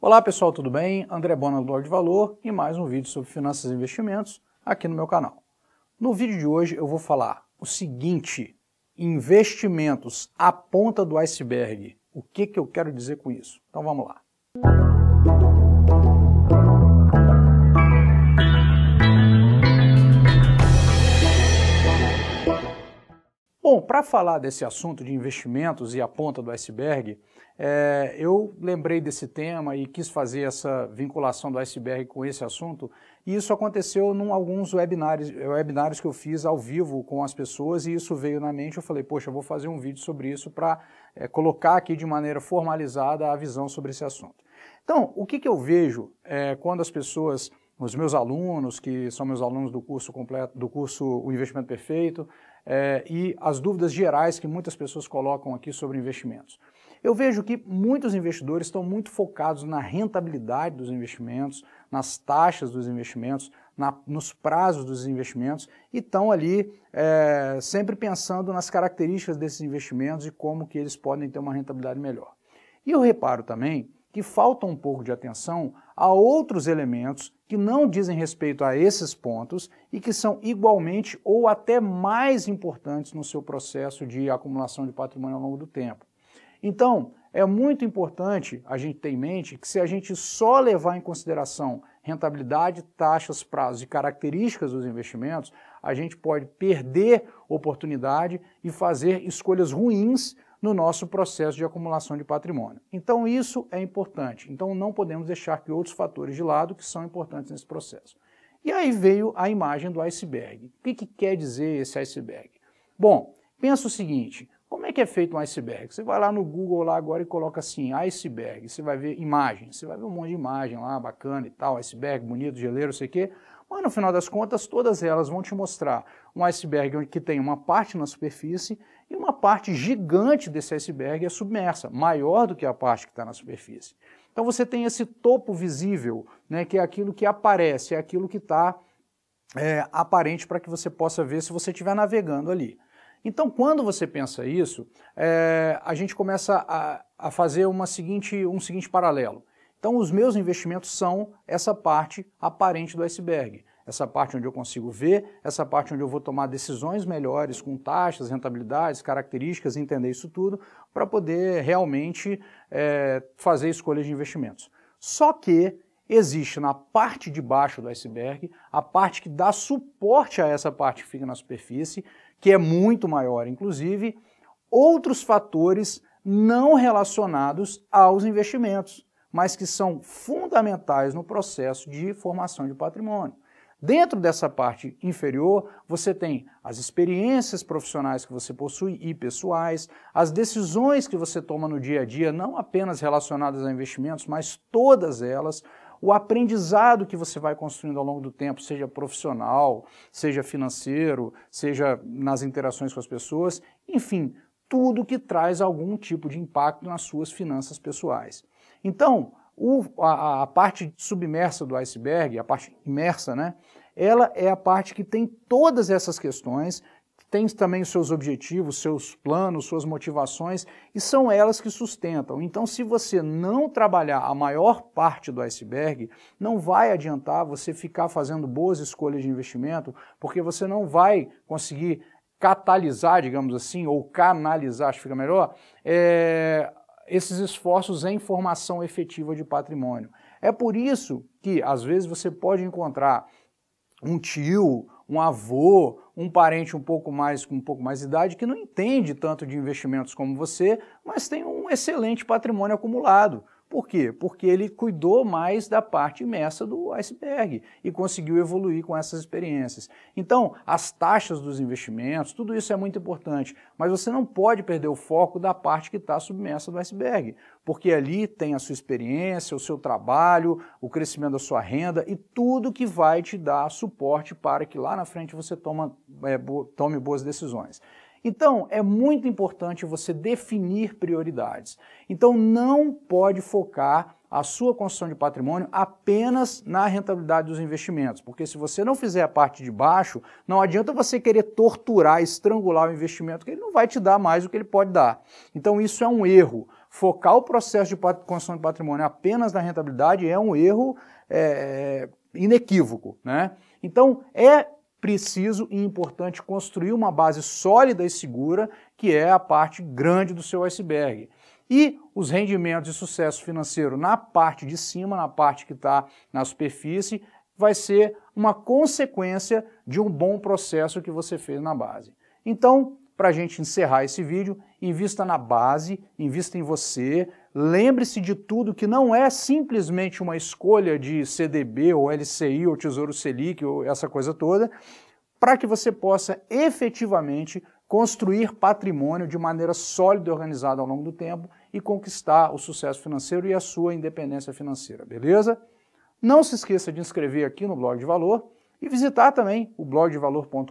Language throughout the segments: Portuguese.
Olá pessoal, tudo bem? André Bona do de Valor e mais um vídeo sobre finanças e investimentos aqui no meu canal. No vídeo de hoje eu vou falar o seguinte: investimentos a ponta do iceberg. O que, que eu quero dizer com isso? Então vamos lá. Bom, para falar desse assunto de investimentos e a ponta do iceberg, é, eu lembrei desse tema e quis fazer essa vinculação do iceberg com esse assunto. E isso aconteceu em alguns webinários, eh, webinários que eu fiz ao vivo com as pessoas e isso veio na mente. Eu falei, poxa, eu vou fazer um vídeo sobre isso para é, eh, colocar aqui de maneira formalizada a visão sobre esse assunto. Então, o que, que eu vejo é, quando as pessoas os meus alunos, que são meus alunos do curso completo, do curso O Investimento Perfeito, é, e as dúvidas gerais que muitas pessoas colocam aqui sobre investimentos. Eu vejo que muitos investidores estão muito focados na rentabilidade dos investimentos, nas taxas dos investimentos, na, nos prazos dos investimentos e estão ali é, sempre pensando nas características desses investimentos e como que eles podem ter uma rentabilidade melhor. E eu reparo também que falta um pouco de atenção a outros elementos que não dizem respeito a esses pontos e que são igualmente ou até mais importantes no seu processo de acumulação de patrimônio ao longo do tempo. Então, é muito importante a gente ter em mente que se a gente só levar em consideração rentabilidade, taxas, prazos e características dos investimentos, a gente pode perder oportunidade e fazer escolhas ruins no nosso processo de acumulação de patrimônio. Então, isso é importante. Então, não podemos deixar que outros fatores de lado que são importantes nesse processo. E aí veio a imagem do iceberg. O que, que quer dizer esse iceberg? Bom, pensa o seguinte: como é que é feito um iceberg? Você vai lá no Google lá agora e coloca assim, iceberg, você vai ver imagens, você vai ver um monte de imagem lá, bacana e tal, iceberg, bonito, geleiro, sei o quê. Mas no final das contas, todas elas vão te mostrar um iceberg que tem uma parte na superfície e uma parte gigante desse iceberg é submersa, maior do que a parte que está na superfície. Então você tem esse topo visível, né, que é aquilo que aparece, é aquilo que está é, aparente para que você possa ver se você estiver navegando ali. Então, quando você pensa isso, é, a gente começa a, a fazer uma seguinte, um seguinte paralelo. Então, os meus investimentos são essa parte aparente do iceberg essa parte onde eu consigo ver, essa parte onde eu vou tomar decisões melhores com taxas, rentabilidades, características, entender isso tudo, para poder realmente é, fazer escolhas de investimentos. Só que existe na parte de baixo do iceberg, a parte que dá suporte a essa parte que fica na superfície, que é muito maior, inclusive, outros fatores não relacionados aos investimentos, mas que são fundamentais no processo de formação de patrimônio. Dentro dessa parte inferior, você tem as experiências profissionais que você possui e pessoais, as decisões que você toma no dia a dia, não apenas relacionadas a investimentos, mas todas elas, o aprendizado que você vai construindo ao longo do tempo, seja profissional, seja financeiro, seja nas interações com as pessoas, enfim, tudo que traz algum tipo de impacto nas suas finanças pessoais. Então, o, a, a, parte submersa do iceberg, a parte imersa, né? Ela é a parte que tem todas essas questões, tem também os seus objetivos, seus planos, suas motivações, e são elas que sustentam. Então, se você não trabalhar a maior parte do iceberg, não vai adiantar você ficar fazendo boas escolhas de investimento, porque você não vai conseguir catalisar, digamos assim, ou canalizar, acho que fica melhor, é, esses esforços em formação efetiva de patrimônio. É por isso que, às vezes, você pode encontrar um tio, um avô, um parente um pouco mais com um pouco mais de idade que não entende tanto de investimentos como você, mas tem um excelente patrimônio acumulado. Por quê? Porque ele cuidou mais da parte imersa do iceberg e conseguiu evoluir com essas experiências. Então, as taxas dos investimentos, tudo isso é muito importante, mas você não pode perder o foco da parte que está submersa do iceberg, porque ali tem a sua experiência, o seu trabalho, o crescimento da sua renda e tudo que vai te dar suporte para que lá na frente você toma, é, bo tome boas decisões. Então, é muito importante você definir prioridades. Então, não pode focar a sua construção de patrimônio apenas na rentabilidade dos investimentos, porque se você não fizer a parte de baixo, não adianta você querer torturar, estrangular o investimento, que ele não vai te dar mais do que ele pode dar. Então, isso é um erro. Focar o processo de construção de patrimônio apenas na rentabilidade é um erro é, é inequívoco. Né? Então, é preciso e importante construir uma base sólida e segura, que é a parte grande do seu iceberg. E os rendimentos e sucesso financeiro na parte de cima, na parte que está na superfície, vai ser uma consequência de um bom processo que você fez na base. Então, para a gente encerrar esse vídeo, invista na base, invista em você, lembre-se de tudo que não é simplesmente uma escolha de CDB ou LCI ou Tesouro Selic ou essa coisa toda, para que você possa efetivamente construir patrimônio de maneira sólida e organizada ao longo do tempo e conquistar o sucesso financeiro e a sua independência financeira, beleza? Não se esqueça de inscrever aqui no Blog de Valor e visitar também o blogdevalor.com.br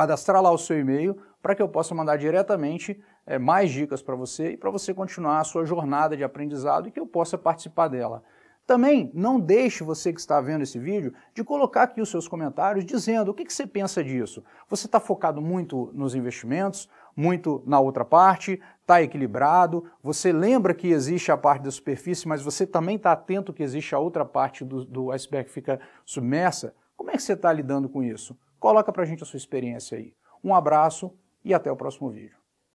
cadastrar lá o seu e-mail para que eu possa mandar diretamente é, mais dicas para você e para você continuar a sua jornada de aprendizado e que eu possa participar dela. Também não deixe você que está vendo esse vídeo de colocar aqui os seus comentários dizendo o que, que você pensa disso. Você está focado muito nos investimentos, muito na outra parte, está equilibrado, você lembra que existe a parte da superfície, mas você também está atento que existe a outra parte do, do iceberg que fica submersa. Como é que você está lidando com isso? Coloca para a gente a sua experiência aí. Um abraço e até o próximo vídeo.